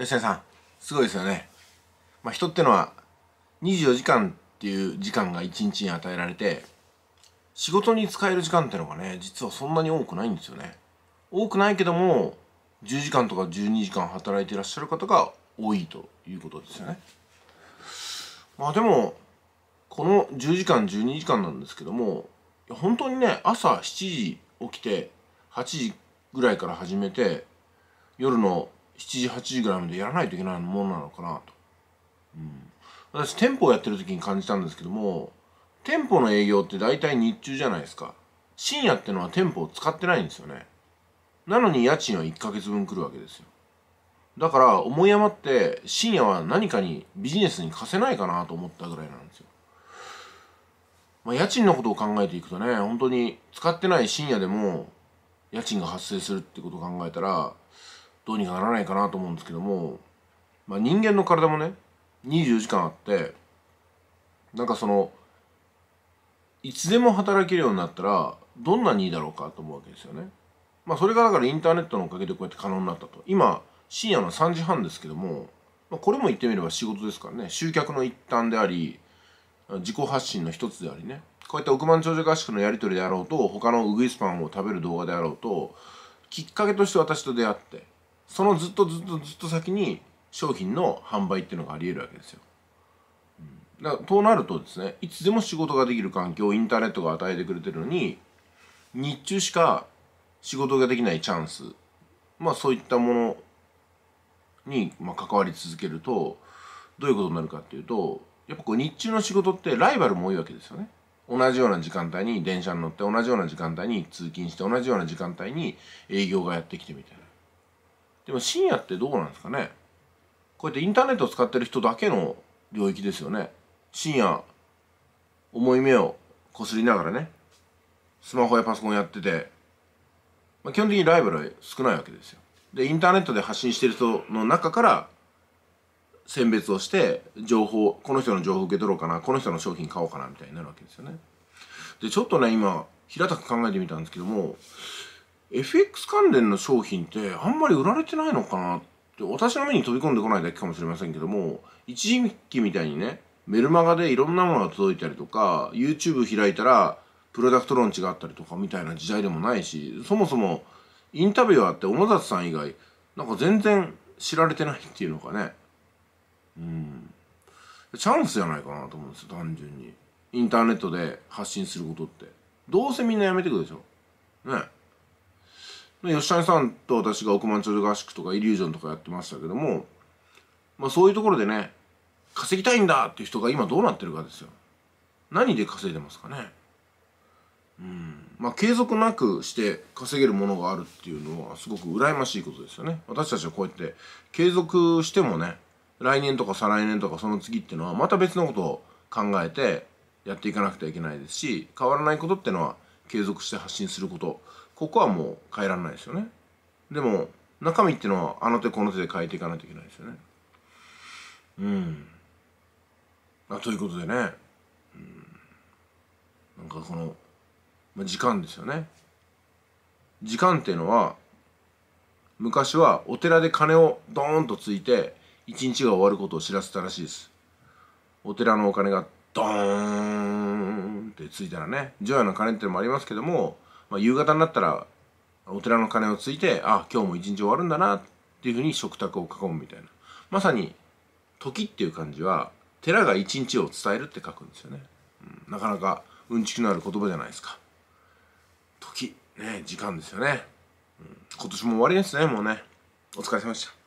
吉田さんすごいですよね、まあ、人ってのは24時間っていう時間が1日に与えられて仕事に使える時間ってのがね実はそんなに多くないんですよね多くないけども10時間とか12時間働いていらっしゃる方が多いということですよねまあでもこの10時間12時間なんですけども本当にね朝7時起きて8時ぐらいから始めて夜の7時8時ぐらいまでやらないといけないものなのかなと、うん、私店舗をやってる時に感じたんですけども店舗の営業って大体日中じゃないですか深夜ってのは店舗を使ってないんですよねなのに家賃は1ヶ月分来るわけですよだから思い余って深夜は何かにビジネスに貸せないかなと思ったぐらいなんですよまあ、家賃のことを考えていくとね本当に使ってない深夜でも家賃が発生するってことを考えたらどうにかならないかなと思うんですけども、まあ、人間の体もね24時間あってなんかそのいつでも働けるようになったらどんなにいいだろうかと思うわけですよね。まあ、それがだからインターネットのおかげでこうやって可能になったと。今深夜の3時半ですけども、まあ、これも言ってみれば仕事ですからね集客の一端であり自己発信の一つでありねこういった億万長者合宿のやり取りであろうと他のウグイスパンを食べる動画であろうときっかけとして私と出会ってそのずっとずっとずっと先に商品の販売っていうのがありえるわけですよ。うん、だからとなるとですねいつでも仕事ができる環境をインターネットが与えてくれてるのに日中しか仕事ができないチャンスまあそういったものに、ま関わり続けるとどういうことになるかっていうとやっぱこう日中の仕事ってライバルも多いわけですよね。同じような時間帯に電車に乗って同じような時間帯に通勤して同じような時間帯に営業がやってきてみたいな。でも深夜ってどうなんですかねこうやってインターネットを使ってる人だけの領域ですよね深夜重い目をこすりながらねスマホやパソコンやってて、まあ、基本的にライバルは少ないわけですよでインターネットで発信してる人の中から選別をして情報この人の情報受け取ろうかなこの人の商品買おうかなみたいになるわけですよねでちょっとね今平たく考えてみたんですけども FX 関連の商品ってあんまり売られてないのかなって私の目に飛び込んでこないだけかもしれませんけども一時期みたいにねメルマガでいろんなものが届いたりとか YouTube 開いたらプロダクトローンチがあったりとかみたいな時代でもないしそもそもインタビュアーって小野里さん以外なんか全然知られてないっていうのかねうんチャンスじゃないかなと思うんですよ単純にインターネットで発信することってどうせみんなやめてくでしょね吉谷さんと私が億万長者合宿とかイリュージョンとかやってましたけども、まあ、そういうところでね稼ぎたいんだっていう人が今どうなってるかですよ。何で稼いでますかね。うんまあ、継続なくして稼げるものがあるっていうのはすごく羨ましいことですよね。私たちはこうやって継続してもね来年とか再来年とかその次っていうのはまた別のことを考えてやっていかなくてはいけないですし変わらないことってのは継続して発信することここはもう変えられないですよねでも中身っていうのはあの手この手で変えていかないといけないですよねうんあということでね、うん、なんかこの、まあ、時間ですよね時間っていうのは昔はお寺で金をドーンとついて一日が終わることを知らせたらしいですお寺のお金がドーンってついたらね除夜の鐘ってのもありますけどもまあ、夕方になったらお寺の鐘をついてあ今日も一日終わるんだなっていうふうに食卓を囲むみたいなまさに「時」っていう感じは寺が一日を伝えるって書くんですよね、うん、なかなかうんちくのある言葉じゃないですか時ね時間ですよね、うん、今年も終わりですねもうねお疲れ様でした